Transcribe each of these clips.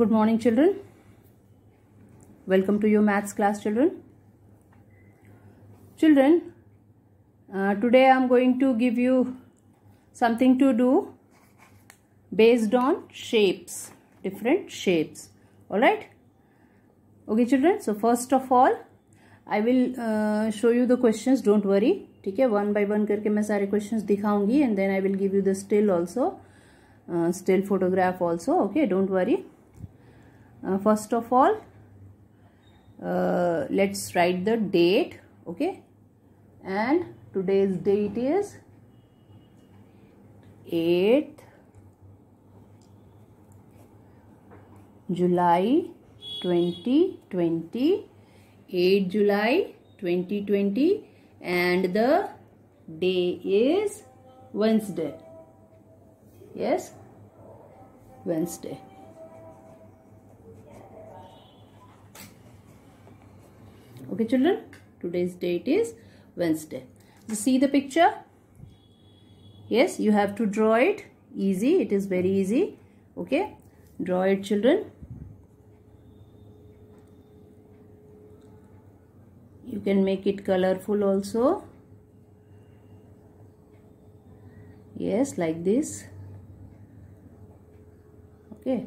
Good morning children. Welcome to your maths class children. Children, uh, today I am going to give you something to do based on shapes, different shapes. Alright? Okay children, so first of all, I I will show you the questions don't worry ठीक है one by one करके मैं सारे questions दिखाऊंगी and then I will give you the still also still uh, Okay, also okay don't worry uh, first of all uh, let's write the date okay and today's date is 8th July 2020 8 July 2020 and the day is Wednesday yes Wednesday okay children today's date is wednesday you see the picture yes you have to draw it easy it is very easy okay draw it children you can make it colorful also yes like this okay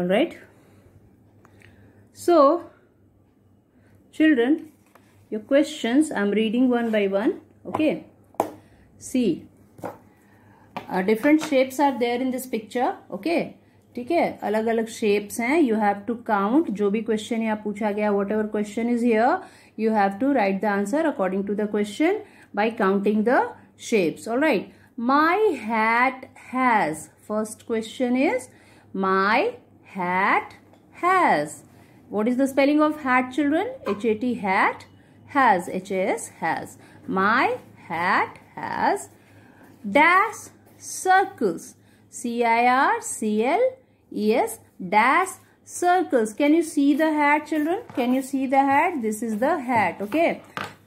all right so children your questions i'm reading one by one okay see uh, different shapes are there in this picture okay ठीक है अलग अलग shapes हैं you have to count जो भी question यहाँ पूछा गया whatever question is here you have to write the answer according to the question by counting the shapes all right my hat has first question is my Hat, has. What is the spelling of hat children? H-A-T hat, has. H-A-S has. My hat has dash circles. C-I-R-C-L-E-S dash circles. Can you see the hat children? Can you see the hat? This is the hat. Okay.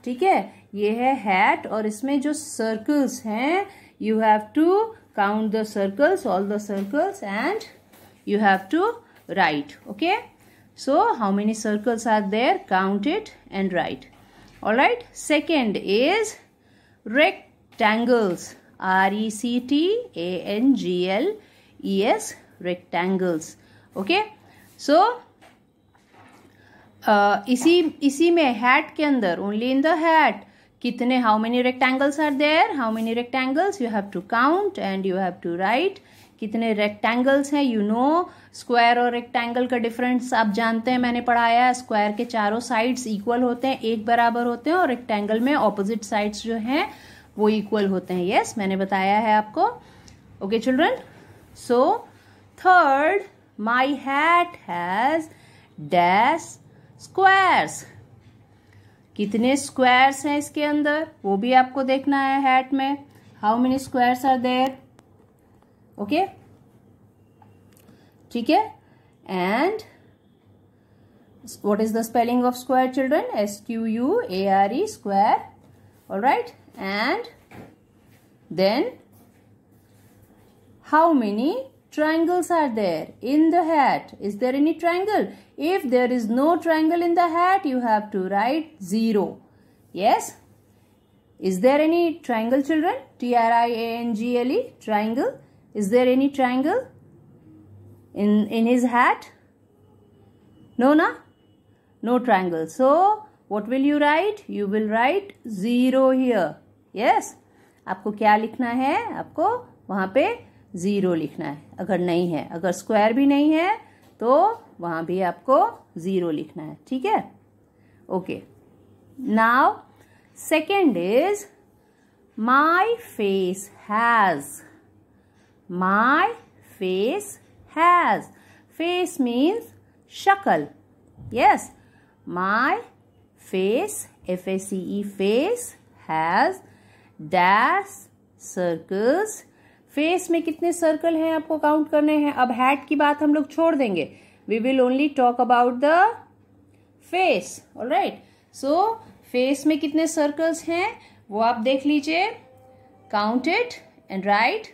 ठीक है ये है hat और इसमें जो circles हैं you have to count the circles all the circles and you have to write okay so how many circles are there count it and write all right second is rectangles r e c t a n g l e s rectangles okay so uh, इसी इसी में hat के अंदर only in the hat कितने how many rectangles are there how many rectangles you have to count and you have to write कितने rectangles हैं you know square और rectangle का डिफरेंस आप जानते हैं मैंने पढ़ाया स्क्वायर के चारों साइड्स इक्वल होते हैं एक बराबर होते हैं और रेक्टेंगल में ऑपोजिट साइड्स जो हैं वो इक्वल होते हैं यस yes, मैंने बताया है आपको okay children so third my hat has dash squares कितने स्क्वायर्स हैं इसके अंदर वो भी आपको देखना है हैट में how many squares are there okay ठीक है and what is the spelling of square children s q u a r e square all right and then how many triangles are there in the hat is there any triangle if there is no triangle in the hat you have to write 0 yes is there any triangle children t r i a n g l e triangle Is there any triangle in, in his hat? No, na? No triangle. So, what will you write? You will write zero here. Yes. आपको क्या लिखना है आपको वहाँ पे zero लिखना है अगर नहीं है अगर स्क्वायर भी नहीं है तो वहाँ भी आपको ज़ीरो लिखना है ठीक है okay now second is my face has my face has face means शक्ल yes my face F A C E face has dash circles face में कितने सर्कल हैं आपको काउंट करने हैं अब हैट की बात हम लोग छोड़ देंगे we will only talk about the face all right so face में कितने सर्कल्स हैं वो आप देख लीजिए count it and write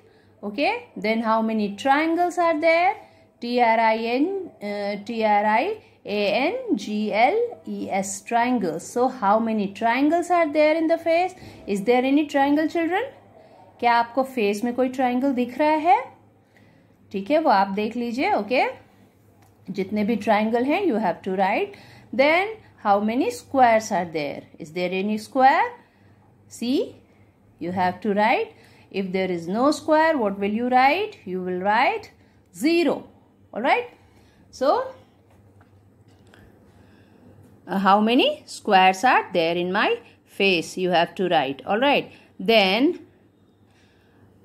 okay then how many triangles are there T R I N uh, T R I A N G L E S triangles so how many triangles are there in the face is there any triangle children क्या आपको face में कोई triangle दिख रहा है ठीक है वो आप देख लीजिए ओके okay? जितने भी ट्राइंगल हैं you have to write then how many squares are there is there any square see you have to write If there is no square, what will you write? You will write zero all right So, uh, how many squares are there in my face? You have to write. all right Then,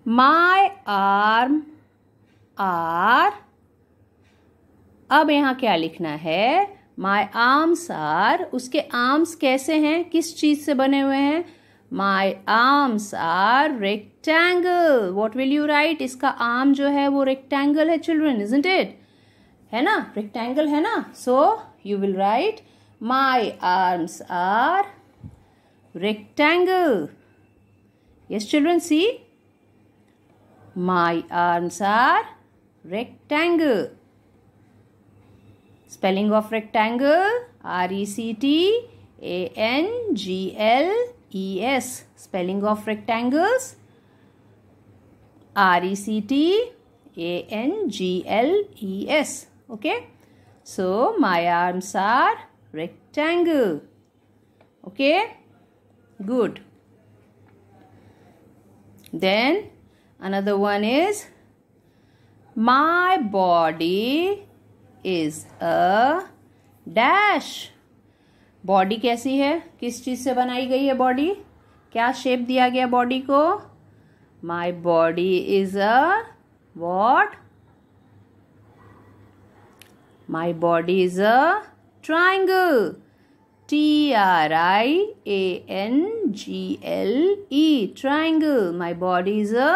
my arm are अब यहाँ क्या लिखना है my arms are उसके arms कैसे हैं किस चीज से बने हुए हैं My arms are rectangle. What will you write? Iska arm jo hai wo rectangle hai children, isn't it? Hai na? Rectangle hai na? So, you will write, My arms are rectangle. Yes children, see? My arms are rectangle. Spelling of rectangle, R-E-C-T-A-N-G-L. ES. Spelling of rectangles R E C T A N G L E S. Okay. So my arms are rectangle. Okay. Good. Then another one is my body is a dash body कैसी है किस चीज़ से बनाई गई है body क्या shape दिया गया बॉडी को my body is a what my body is a triangle T R I A N G L E triangle my body is a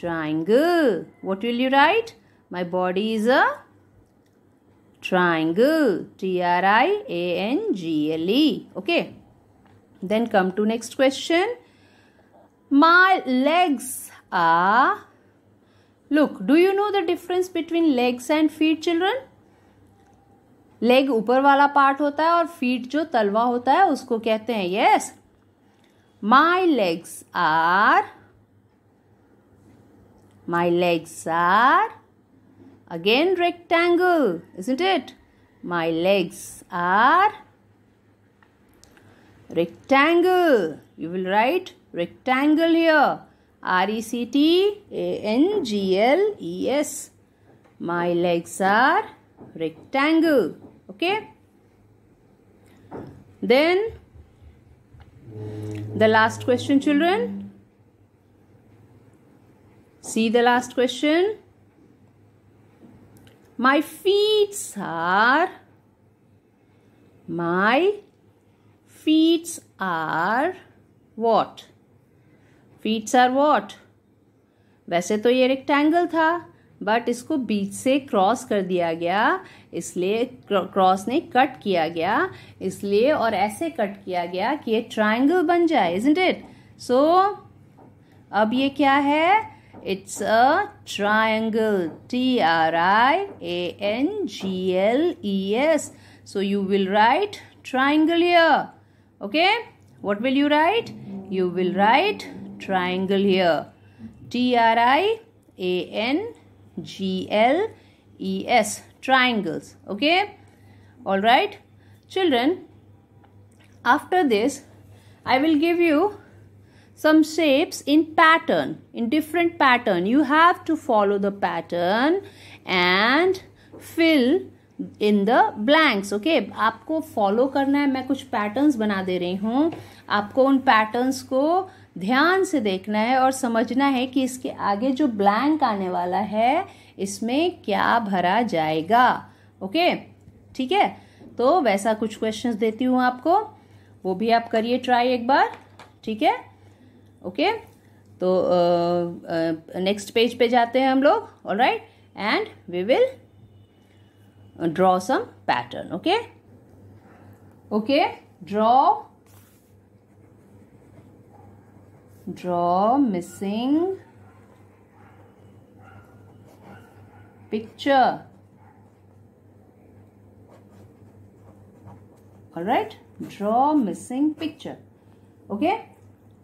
triangle what will you write my body is a triangle T R I A N G L E. Okay. Then come to next question. My legs are. Look, do you know the difference between legs and feet, children? Leg ऊपर वाला part होता है और feet जो तलवा होता है उसको कहते हैं yes my legs are my legs are Again, rectangle, isn't it? My legs are rectangle. You will write rectangle here. R E C T A N G L E S. My legs are rectangle. Okay. Then the last question, children. See the last question. My feet are my feet are what? Feet are what? वैसे तो ये rectangle था but इसको बीच से cross कर दिया गया इसलिए क्रॉस ने कट किया गया इसलिए और ऐसे कट किया गया कि ये ट्राइंगल बन जाए इज इट सो अब ये क्या है It's a triangle. T R I A N G L E S. So you will write triangle here. Okay? What will you write? You will write triangle here. T R I A N G L E S. Triangles. Okay? Alright? Children, after this, I will give you some shapes in pattern in different pattern you have to follow the pattern and fill in the blanks okay आपको follow करना है मैं कुछ patterns बना दे रही हूँ आपको उन पैटर्न्स को ध्यान से देखना है और समझना है कि इसके आगे जो ब्लैंक आने वाला है इसमें क्या भरा जाएगा ओके ठीक है तो वैसा कुछ क्वेश्चंस देती हूँ आपको वो भी आप करिए ट्राई एक बार ठीक है ओके तो नेक्स्ट uh, पेज uh, पे जाते हैं हम लोग all right and we will draw some pattern okay okay draw draw missing picture all right draw missing picture okay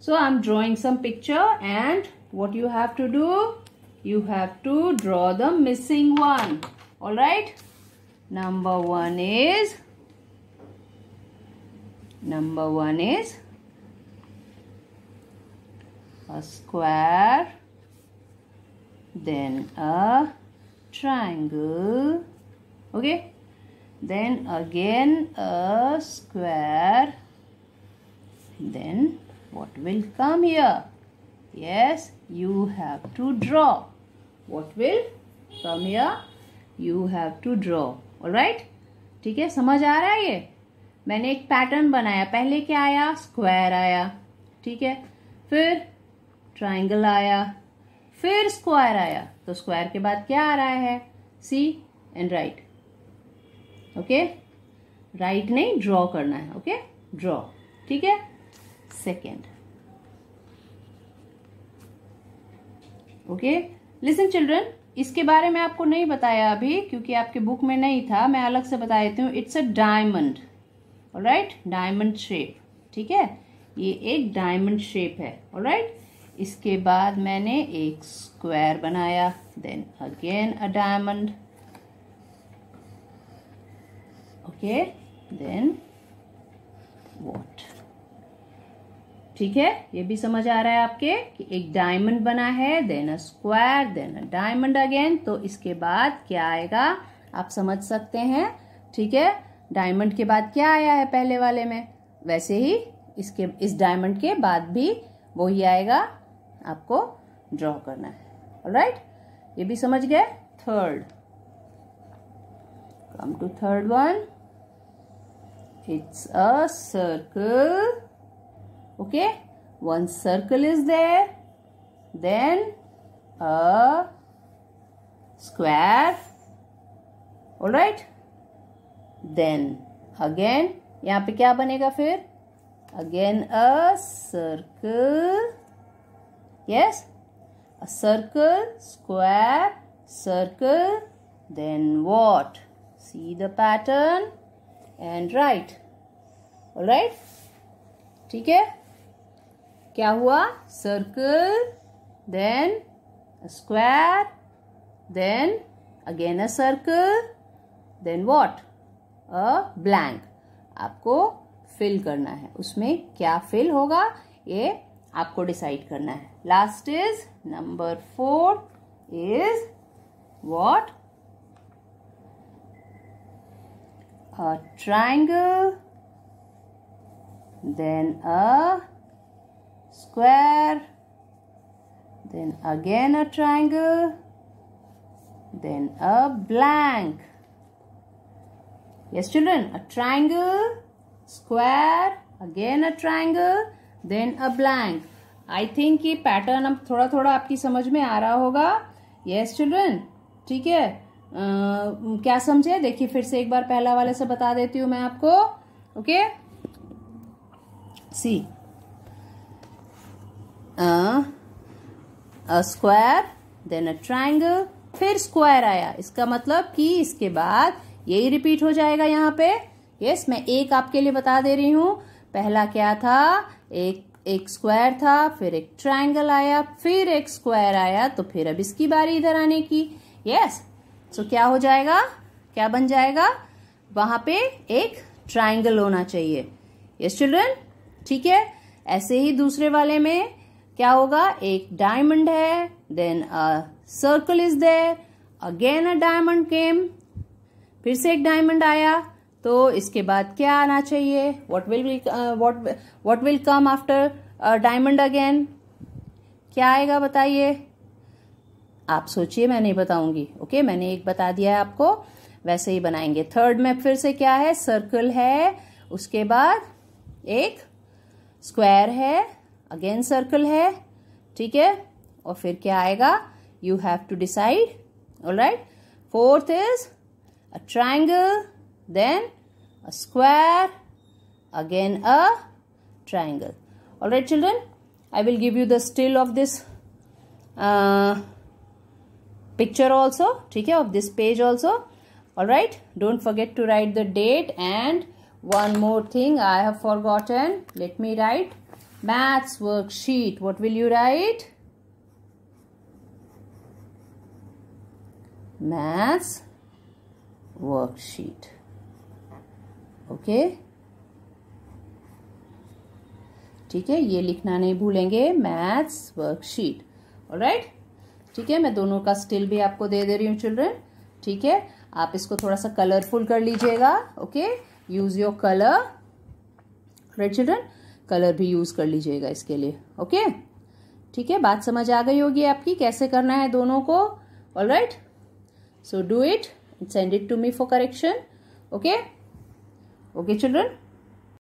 So I'm drawing some picture and what you have to do? You have to draw the missing one. Alright? Number one is number one is a square then a triangle okay then again a square then What will come here? Yes, you have to draw. What will come here? You have to draw. Alright? ठीक है समझ आ रहा है ये मैंने एक pattern बनाया पहले क्या आया स्क्वायर आया ठीक है फिर ट्राइंगल आया फिर स्क्वायर आया तो स्क्वायर के बाद क्या आ रहा है see and write okay write नहीं ड्रॉ करना है ओके ड्रॉ ठीक है second. ओके listen चिल्ड्रन इसके बारे में आपको नहीं बताया अभी क्योंकि आपके बुक में नहीं था मैं अलग से बता देती हूँ it's a diamond right diamond shape ठीक है ये एक डायमंड शेप है राइट right? इसके बाद मैंने एक स्क्वायर बनाया then again a diamond okay then what ठीक है ये भी समझ आ रहा है आपके कि एक डायमंड बना है then a square then a diamond again तो इसके बाद क्या आएगा आप समझ सकते हैं ठीक है डायमंड के बाद क्या आया है पहले वाले में वैसे ही इसके इस डायमंड के बाद भी वही आएगा आपको ड्रॉ करना है राइट right? ये भी समझ गए third come to third one it's a circle okay one circle is there then a square all right then again यहाँ पे क्या बनेगा फिर again a circle yes a circle square circle then what see the pattern and write all right ठीक है क्या हुआ circle then square then again a circle then what a blank आपको फिल करना है उसमें क्या फिल होगा ये आपको डिसाइड करना है last is number four is what a triangle then a square then again a triangle then a blank yes children a triangle square again a triangle then a blank i think ये pattern ab thoda thoda aapki samajh mein aa raha hoga yes children theek hai Uh, kya samjhe देखिए fir se ek bar pehla wale se bata deti hu main aapko okay see a, a square then a triangle फिर square आया इसका मतलब कि इसके बाद यही repeat हो जाएगा यहाँ पे यस मैं एक आपके लिए बता दे रही हूं पहला क्या था एक एक स्क्वायर था फिर एक ट्रायंगल आया फिर एक स्क्वायर आया तो फिर अब इसकी बारी इधर आने की यस सो so, क्या हो जाएगा क्या बन जाएगा वहां पे एक ट्रायंगल होना चाहिए यस चिल्ड्रन ठीक है ऐसे ही दूसरे वाले में क्या होगा एक डायमंड है then a circle is there again a diamond came फिर से एक डायमंड आया तो इसके बाद क्या आना चाहिए what will what what will come after diamond again क्या आएगा बताइए आप सोचिए मैं नहीं बताऊंगी ओके okay? मैंने एक बता दिया है आपको वैसे ही बनाएंगे थर्ड में फिर से क्या है सर्कल है उसके बाद एक स्क्वायर है Again, circle here, ठीक है और फिर क्या आएगा You have to decide. All right. Fourth is a triangle, then a square again a triangle all right children i will give you the still of this uh, picture also ठीक है of this page also all right don't forget to write the date and one more thing i have forgotten let me write maths worksheet what will you write maths worksheet okay ठीक है ये लिखना नहीं भूलेंगे maths worksheet right ठीक है मैं दोनों का स्टिल भी आपको दे दे रही हूँ चिल्ड्रन ठीक है आप इसको थोड़ा सा कलरफुल कर लीजिएगा okay use your colour right children colour भी यूज़ कर लीजिएगा इसके लिए ओके ठीक है बात समझ आ गई होगी आपकी कैसे करना है दोनों को all right so do it send it to me for correction okay okay children